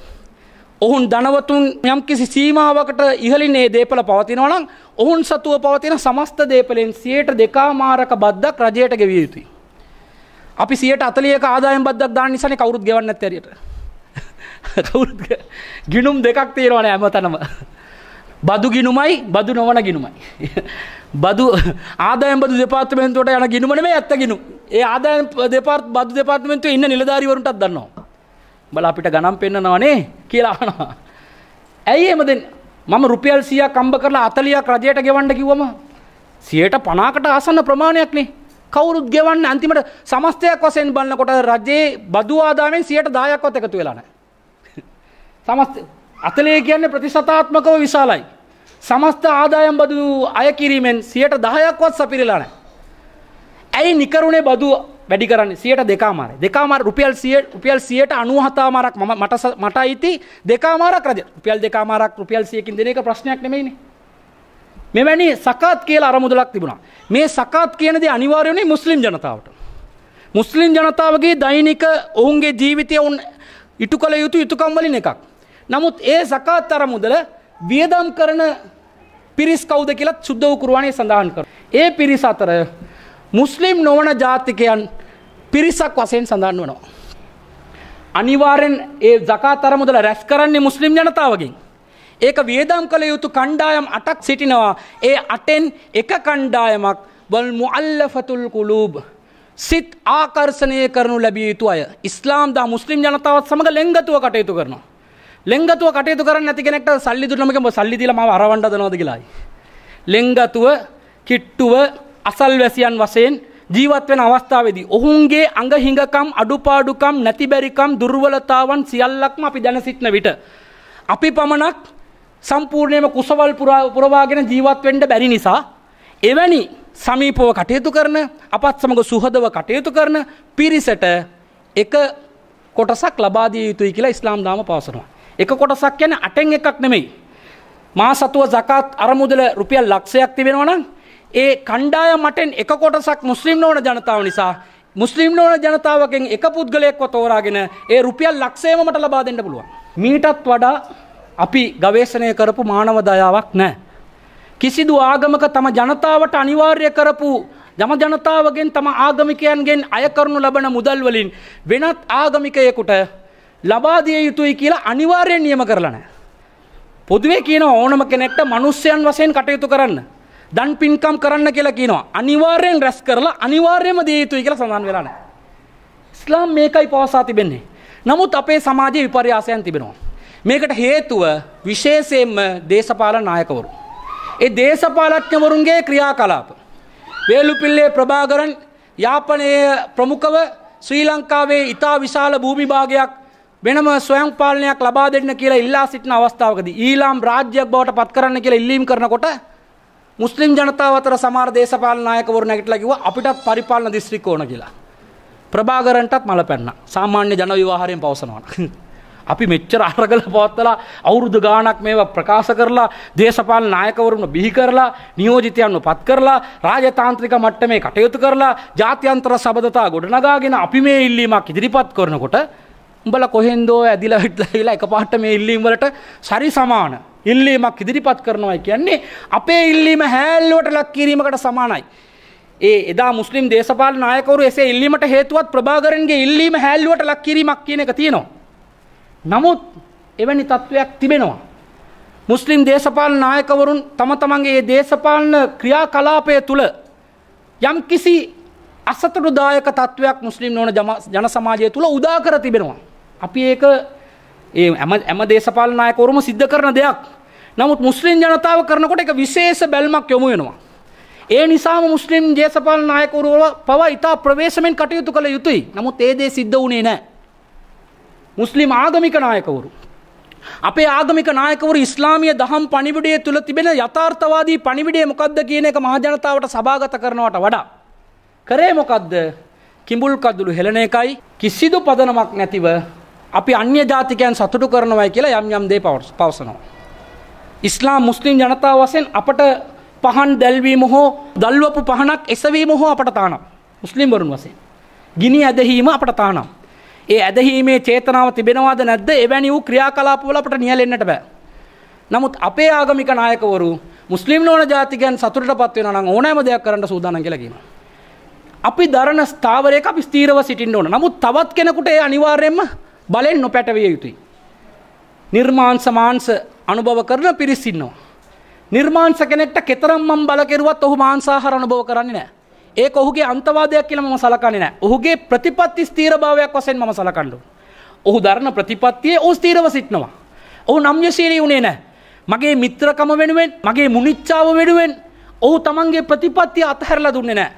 ඔවුන් ධනවතුන් යම්කිසි සීමාවකට ඉහලින් ඒ දේපල පවතිනවා නම් ඔවුන් සතුව පවතින සමස්ත දේපලෙන් 102මාරක බද්දක් රජයට ගෙවිය යුතුයි. අපි 140ක ආදායම් බද්දක් දාන්න නිසානේ කවුරුත් ගෙවන්නේ නැත්තේ හරියට. කවුරුත් ගිණුම් දෙකක් තියෙනවානේ හැමතැනම. බදු ගිණුමයි බදු නොවන ගිණුමයි. බදු ආදායම් බදු දෙපාර්තමේන්තුවට යන ගිණුම නෙමෙයි ඇත්ත ගිණුම්. ඒ ආදායම් දෙපාර්ත බදු දෙපාර්තමේන්තුවේ ඉන්න නිලධාරීවරුන්ටත් දන්නවා. උඹලා අපිට ගණන් පෙන්නනවා නේ කියලා අහනවා. ඇයි එහෙම දෙන්නේ? මම රුපියල් 100ක් අම්බ කරලා 40ක් රජයට ගෙවන්න කිව්වම 150කට ආසන්න ප්‍රමාණයක් නේ. කවුරුත් ගෙවන්න අන්තිමට සමස්තයක් වශයෙන් බලනකොට රජයේ බදු ආදායමෙන් 10%ක්වත් එකතු වෙලා නැහැ. සමස්ත 40 කියන්නේ ප්‍රතිශතාත්මකව විශාලයි. සමස්ත ආදායම් බදු අය කිරීමෙන් 10%ක්වත් සපිරලා නැහැ. ඇයි නිකරුණේ බදු වැඩි කරන්න සියට දෙකාමාර දෙකාමාර රුපියල් සිය රුපියල් සියට අනුවහතාමාරක් ම මට මට අයිති දෙකාමාරක් රජ රුපියල් දෙකාමාරක් රුපියල් සියකින් දෙන එක ප්‍රශ්නයක් නෙමෙයිනේ මෙවැනි සකාත් කියලා අරමුදලක් තිබුණා මේ සකාත් කියන දේ අනිවාර්යනේ මුස්ලිම් ජනතාවට මුස්ලිම් ජනතාවගේ දෛනික ඔවුන්ගේ ජීවිතය ඔවුන් ඉටු කළ යුතු යුතුකම් වලින් එකක් නමුත් ඒ සකාත් අරමුදල වියදම් කරන පිරිස් කවුද කියලා සුද්ධ වූ කුර්ආනයේ සඳහන් කරනවා ඒ පිරිස අතර මුස්ලිම් නොවන ජාතිකයන් පිරිසක් වසයෙන් සඳහන් වනවා. අනිවාරෙන් ඒ දකාතර මුදල රැස් කරන්නේ මුස්ලිම් ජනතාවගින්. ඒක වියදම් කළ යුතු කණ්ඩායම් අටක් සිටිනවා ඒ අටෙන් එක කණ්ඩායමක් වල් මුල්ලෆතුල් කුලූබ සිත් ආකර්ෂණය කරනු ලැබිය යුතු අය ඉස්ලාම් දා මුස්ලිම් ජනතාවත් සමඟ ලෙංගතුව කටයුතු කරනවා. ලෙංගතුව කටයුතු කරන්න ඇති කෙනෙක්ට සල්ලි දුන්නමක සල්ලිදිල ම අරවන්ඩ දනොද කියලායි. ලෙංගතුව කිට්ටුව අසල්වැසියන් වශයෙන් ජීවත් වෙන අවස්ථාවේදී ඔවුන්ගේ අඟ හිඟකම් අඩුපාඩුකම් නැතිබැරිකම් දුර්වලතාවන් සියල්ලක්ම අපි දැන සිටන විට අපි පමණක් සම්පූර්ණයෙන්ම කුසවල් පුරවාගෙන ජීවත් වෙන්න බැරි නිසා එවැනි සමීපව කටයුතු කරන අපත් සමග සුහදව කටයුතු කරන පිරිසට එක කොටසක් ලබා දිය යුතුයි කියලා ඉස්ලාම් ධර්ම පවසනවා. එක කොටසක් කියන්නේ අටෙන් එකක් නෙමෙයි. මා සතුව zakat අරමුදල රුපියල් ලක්ෂයක් තිබෙනවා නම් ඒ කණ්ඩායම් මටෙන් එක කොටසක් මුස්ලිම් නොවන ජනතාව නිසා මුස්ලිම් නොවන ජනතාවගෙන් එක පුද්ගලයෙක්ව තෝරාගෙන ඒ රුපියල් ලක්ෂයම මට ලබා දෙන්න පුළුවන්. මීටත් වඩා අපි ගවේෂණය කරපු මානව දයාවක් නැහැ. කිසිදු ආගමක තම ජනතාවට අනිවාර්ය කරපු ජම ජනතාවගෙන් තම ආගමිකයන්ගෙන් අය කරනු ලබන මුදල් වලින් වෙනත් ආගමිකයෙකුට ලබා දිය යුතුයි කියලා අනිවාර්යෙන් නියම කරලා නැහැ. පොදුවේ කියන ඕනම කෙනෙක්ට මිනිස්යන් වශයෙන් කටයුතු කරන්න. දන් පින්කම් කරන්න කියලා කියනවා. අනිවාර්යෙන් රැස් කරලා අනිවාර්යයෙන්ම දිය යුතුයි කියලා සඳහන් වෙලා නැහැ. ඉස්ලාම් මේකයි පවසා තිබෙන්නේ. නමුත් අපේ සමාජයේ විපර්යාසයන් තිබෙනවා. මේකට හේතුව විශේෂයෙන්ම දේශපාලන නායකවරු. ඒ දේශපාලඥවරුන්ගේ ක්‍රියාකලාප. වේලුපිල්ලේ ප්‍රභාකරන් යාපනයේ ප්‍රමුඛව ශ්‍රී ලංකාවේ ඉතා විශාල භූමි භාගයක් වෙනම ස්වයං පාලනයක් ලබා දෙන්න කියලා ඉල්ලා සිටින අවස්ථාවකදී ඊලාම් රාජ්‍යයක් බවට පත් කරන්න කියලා ඉල්ලීම් කරනකොට මුස්ලිම් ජනතාව අතර සමහර දේශපාලන නායකවරු නැගිටලා කිව්වා අපිටත් පරිපාලන දිස්ත්‍රික් ඕන කියලා. ප්‍රභාකරන්ටත් මල පැන්න. සාමාන්‍ය ජන විවාහයෙන් පවසනවා. අපි මෙච්චර අරගල පවත්තලා අවුරුදු ගාණක් මේවා ප්‍රකාශ කරලා දේශපාලන නායකවරුන් බිහි කරලා නියෝජිතයන්ව පත් කරලා රාජතාන්ත්‍රික මට්ටමේ කටයුතු කරලා ජාත්‍යන්තර සබඳතා ගොඩනගාගෙන අපි මේ ඉල්ලීමක් ඉදිරිපත් කරනකොට උඹලා කොහෙන්දෝ ඇදිලා හිටලා එකපාරට මේ ඉල්ලීම් වලට සරි සමාන ඉල්ලීමක් ඉදිරිපත් කරනවා කියන්නේ අපේ ඉල්ලීම හැල්ලුවට ලක් කිරීමකට සමානයි. ඒ එදා මුස්ලිම් දේශපාලන නායකවරු එසේ ඉල්ලීමට හේතුවත් ප්‍රභාකරන්ගේ ඉල්ලීම හැල්ලුවට ලක් කිරීමක් කියන එක තියෙනවා. නමුත් එවැනි තත්ත්වයක් තිබෙනවා. මුස්ලිම් දේශපාලන නායකවරුන් තම තමන්ගේ මේ දේශපාලන ක්‍රියාකලාපය තුළ යම්කිසි අසතුටුදායක තත්ත්වයක් මුස්ලිම් නොවන ජන සමාජය තුළ උදා කර තිබෙනවා. අපි ඒක ඒ හැම හැම දේශපාලන නායකවරුම සිද්ධ කරන දෙයක්. නමුත් මුස්ලිම් ජනතාව කරනකොට ඒක විශේෂ බැල්මක් යොමු වෙනවා. ඒ නිසාම මුස්ලිම් දේශපාලන නායකවරුව පවා ඊට ප්‍රවේශමෙන් කටයුතු කළ යුතුයි. නමුත් ඒ දේ සිද්ධ වුණේ නැහැ. මුස්ලිම් ආගමික නායකවරු අපේ ආගමික නායකවරු ඉස්ලාමීය දහම් පණිවිඩය තුල තිබෙන යථාර්ථවාදී පණිවිඩය මොකද්ද කියන එක මහජනතාවට සභාගත කරනවට වඩා කරේ මොකද්ද කිඹුල් කඳුළු හෙළන එකයි කිසිදු පදනමක් නැතිව අපි අන්‍ය ජාතිකයන් සතුටු කරනවයි කියලා යම් යම් දේ පවසනවා. ඉස්ලාම් මුස්ලිම් ජනතාව වශයෙන් අපට පහන් දැල්වීම හෝ දල්වපු පහනක් එසවීම හෝ අපට තානම්. මුස්ලිම්වරුන් වශයෙන්. ගිනි ඇදහීම අපට තානම්. ඒ ඇදහීමේ චේතනාව තිබෙනවාද නැද්ද? එවැනි වූ ක්‍රියාකලාපවල අපට නියැලෙන්නට බෑ. නමුත් අපේ ආගමික නායකවරු මුස්ලිම් නොවන ජාතිකයන් සතුටටපත් වෙනවා නම් ඕනෑම දෙයක් කරන්න සූදානම් කියලා කියනවා. අපි දරන ස්ථාවරයක අපි ස්ථීරව සිටින්න ඕන. නමුත් තවත් කෙනෙකුට ඒ අනිවාර්යයෙන්ම බලෙන් නොපැටවිය යුතුයි. නිර්මාංශ මාංශ අනුභව කරන පිරිස් ඉන්නවා. නිර්මාංශ කෙනෙක්ට කෙතරම් මම බල කෙරුවත් ඔහු මාංශාහාර අනුභව කරන්නේ නැහැ. ඒක ඔහුගේ අන්තවාදයක් කියලා මම සලකන්නේ නැහැ. ඔහුගේ ප්‍රතිපත්ති ස්ථීරභාවයක් වශයෙන් මම සලකන්න ඔහු දරන ප්‍රතිපත්තියේ ඔහු ස්ථීරව සිටනවා. ඔහු නම්‍යශීලී වුණේ නැහැ. මගේ මිත්‍රකම වෙනුවෙන්, මගේ මුනිච්චාව වෙනුවෙන් ඔහු තමන්ගේ ප්‍රතිපත්තිය අතහැරලා දුන්නේ නැහැ.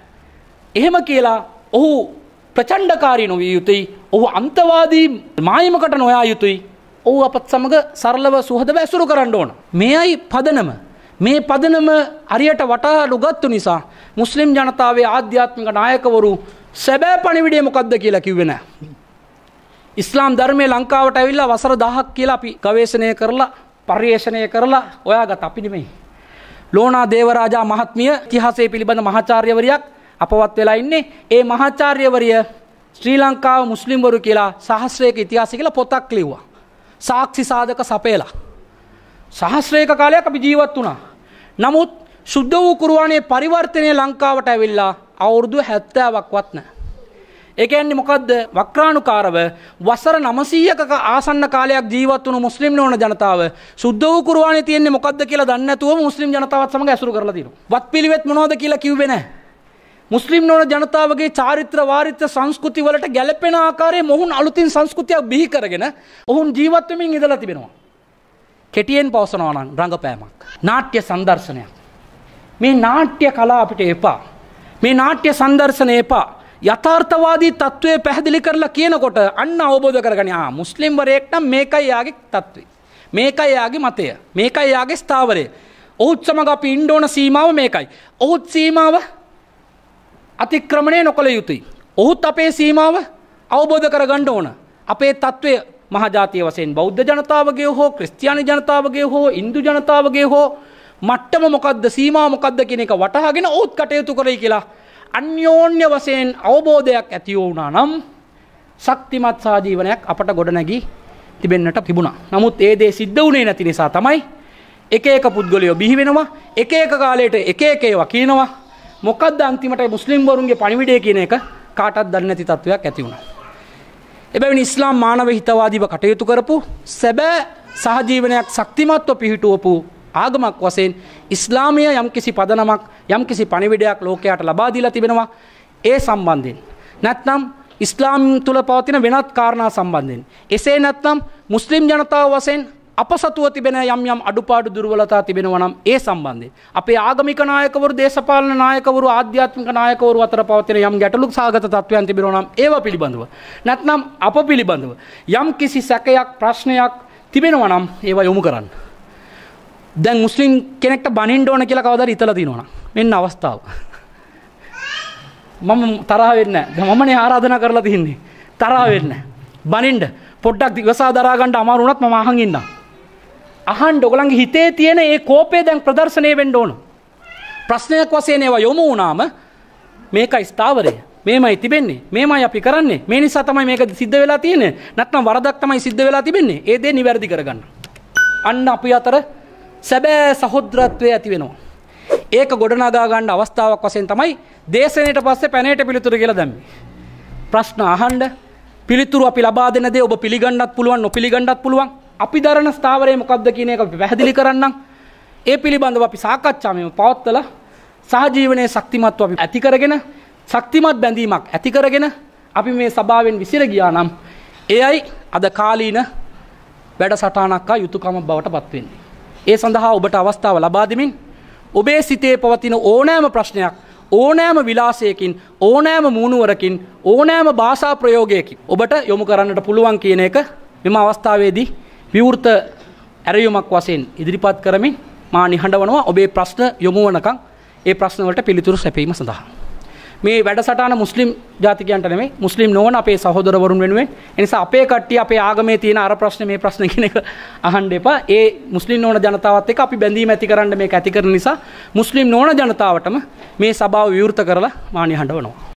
එහෙම කියලා ඔහු ප්‍රචණ්ඩකාරී නොවිය යුතුයි ඔහු අන්තවාදී මායිමකට නොයා යුතුයි. ඔහු අපත් සමග සරලව සුහදව ඇසුරු කරන්න ඕන. මේයි පදනම. මේ පදනම අරියට වටා නොගත්තු නිසා මුස්ලිම් ජනතාවේ ආධ්‍යාත්මික නායකවරු සැබෑ පණිවිඩය මොකක්ද කියලා කිව්වේ නැහැ. ඉස්ලාම් ධර්මය ලංකාවට ඇවිල්ලා වසර 1000ක් කියලා අපි ගවේෂණය කරලා පර්යේෂණය කරලා හොයාගත් අපි නෙමෙයි. ලෝනා දේවරාජා මහත්මිය ඉතිහාසය පිළිබඳ මහාචාර්යවරියක් අපවත් වෙලා ඉන්නේ. ඒ මහාචාර්යවරිය ශ්‍රී ලංකාව මුස්ලිම්වරු කියලා සහස්්‍රයක ඉතිහාස කියලා පොතක් ලිව්වා. සාක්ෂි සාධක සපේලා. සහස්්‍රේක කාලයක් අපි ජීවත් වුණා. නමුත් ශුද්ධ වූ කුරුවානේ පරිවර්තනය ලංකාවට ඇවිල්ලා අවුරුදු හැත්තෑවක් වත්න. ඒකඇන්නේ මොකක්ද වක්‍රාණුකාරව වසර නමසීයක ආසන්න කාලයක් ජීවත් වුණු මුස්ලිම් ඕන ජනතාව සුද්ද වූ කුරුවානේ තියන්නේ මොකක්ද කියලා දන්නතුව මුස්ලිම් ජනතාවත් සමඟ ඇසුරු කරලා තියෙනවා. වත් පිළිවෙත් මොනවද කියලා කිව්වේ නැහැ. මුස්ලිම් නොන ජනතාවගේ චාරිත්‍ර වාරිත්‍ර සංස්කෘති වලට ගැලපෙන ආකාරයේ මොහුන් අලුතින් සංස්කෘතියක් බිහි කරගෙන ඔවුන් ජීවත්වමින් ඉඳලා තිබෙනවා. කෙටියෙන් පවසනවා නම් රඟපෑමක්. නාට්‍ය සංදර්ශනයක්. මේ නාට්‍ය කලා අපිට එපා. මේ නාට්‍ය සංදර්ශනය එපා. යථාර්ථවාදී తත්වයේ පැහැදිලි කරලා කියනකොට අන්න අවබෝධ කරගනි. ආ මුස්ලිම් වරයෙක් නම් මේකයි යාගේ తත්වේ. මේකයි යාගේ මතය. මේකයි යාගේ ස්ථාවරය. ඔහුත් සමග අපි ඉන්න ඕන සීමාව මේකයි. ඔහුත් සීමාව අතික්‍රමණය නොකළ යුතුයි. ඔහුත් අපේ සීමාව අවබෝධ කර ගණ්ඩ ඕන. අපේ තත්ත්වය මහජාතිය වසයෙන් බෞද්ධ ජනතාවගේ හෝ ක්‍රස්තියානි ජනතාවගේ හෝ ඉන්දු ජනතාවගේ හෝ මට්ටම මොකක්ද සීමා මොකක්ද කෙනෙ එක වටහාගෙන ඕත් කටයුතු කරයි කියලා. අන්‍යෝන්‍ය වසයෙන් අවබෝධයක් ඇතිවෝ වුණා නම් ශක්තිමත් සාජීවනයක් අපට ගොඩනැගී තිබෙන්න්නට තිබුණා. නමුත් ඒ දේ සිද්ධ වුණේ නැති නිසා තමයි එක එක පුද්ගලයෝ බිහිවෙනවා එක එක කාලයට එක එක ඒවා කියනවා මොකක්ද අන්තිමට මුස්ලිම්වරුන්ගේ පණිවිඩය කියන එක කාටත් දන්න ඇති තත්ත්වයක් ඇති වුණ. එබැවිනි ඉස්ලාම් මානව හිතවාදීව කටයුතු කරපු සැබෑ සහජීවනයක් ශක්තිමත්ව පිහිටුවපු ආගමක් වසයෙන් ඉස්ලාමය යම්කිසි පදනමක් යම්කිසි පණිවිඩයක් ලෝකයාට ලබාදීලා තිබෙනවා ඒ සම්බන්ධයෙන්. නැත්නම් ඉස්ලාම් තුළ පවතින වෙනත් කාරණා සම්බන්ධයෙන්. එසේ නැත්නම් මුස්ලිම් ජනතාව වසයෙන් අප සතුව තිබෙන යම් යම් අඩුපාඩු දුර්වලතා තිබෙනවා නම් ඒ සම්බන්ධයෙන් අපේ ආගමික නායකවරු දේශපාලන නායකවරු ආධ්‍යාත්මික නායකවරු අතර පවතින යම් ගැටලු සාගත තත්ත්වයන් තිබෙනවා නම් ඒවා පිළිබඳව නැත්නම් අප පිළිබඳව යම් කිසි සැකයක් ප්‍රශ්නයක් තිබෙනවා නම් ඒවා යොමු කරන්න. දැන් මුස්ලිම් කෙනෙක්ට බනින්න ඕන කියලා කවදාද හිතලා තියෙනවනම් මෙන්න අවස්ථාව. මම තරහ වෙන්නේ නැහැ. මමනේ ආරාධනා කරලා තින්නේ. තරහ වෙන්නේ නැහැ. බනින්න පොඩ්ඩක් ඉවසා දරාගන්න අමාරු වුණත් මම අහන් ඉන්නම්. අහන් ඩොගලන්ගේ හිතේ තියෙන ඒ කෝපය දැන් ප්‍රදර්ශනය වෙන්න ඕන. ප්‍රශ්නයක් වශයෙන් ඒවා යොමු වුණාම මේක ස්ථාවරය. මේමයි තිබෙන්නේ. මේමයි අපි කරන්නේ. මේ නිසා තමයි මේක සිද්ධ වෙලා තියෙන්නේ. නැත්නම් වරදක් තමයි සිද්ධ වෙලා තිබෙන්නේ. ඒ දේ නිවැරදි කරගන්න. අන්න අපි අතර සැබෑ සහෝදරත්වය ඇති වෙනවා. ඒක ගොඩනගා ගන්න අවස්ථාවක් වශයෙන් තමයි දේශනෙට පස්සේ පැනේට පිළිතුරු කියලා දැම්මේ. ප්‍රශ්න අහන්න පිළිතුරු අපි ලබා දෙන දේ ඔබ පිළිගන්නත් පුළුවන් නොපිළිගන්නත් පුළුවන්. අපි දරන ස්ථාවරය මොකක්ද කියන එක පැහැදිලි කරන්නම්. ඒ පිළිබඳව අපි සාකච්ඡා මෙම පවත්වලා සහජීවනයේ ශක්තිමත්ව අපි ඇති කරගෙන ශක්තිමත් බැඳීමක් ඇති කරගෙන අපි මේ සභාවෙන් විසිර ගියා නම් එයයි අද කාලීන වැඩසටහනක් ආ යුතුයකම බවට පත් වෙන්නේ. ඒ සඳහා ඔබට අවස්ථාව ලබා දෙමින් ඔබේ සිතේ පවතින ඕනෑම ප්‍රශ්නයක් ඕනෑම විලාසයකින් ඕනෑම මූණුවරකින් ඕනෑම භාෂා ප්‍රයෝගයකින් ඔබට යොමු කරන්නට පුළුවන් කියන එක මෙම අවස්ථාවේදී විවෘත ඇරයුමක් වශයෙන් ඉදිරිපත් කරමින් මා නිහඬවනවා ඔබේ ප්‍රශ්න යොමු වනකම් ඒ ප්‍රශ්න වලට පිළිතුරු සැපීම සඳහා. මේ වැඩසටහන මුස්ලිම් ජාතිකයන්ට නෙමෙයි මුස්ලිම් නොවන අපේ සහෝදරවරුන් වෙනුවෙන් ඒ නිසා අපේ කට්ටිය අපේ ආගමේ තියෙන අර ප්‍රශ්න මේ ප්‍රශ්න කියන එක අහන්න එපා. ඒ මුස්ලිම් නොවන ජනතාවත් එක්ක අපි බැඳීම ඇති කරන්න මේක ඇති කරන නිසා මුස්ලිම් නොවන ජනතාවටම මේ සභාව විවෘත කරලා මානිය හඬවනවා.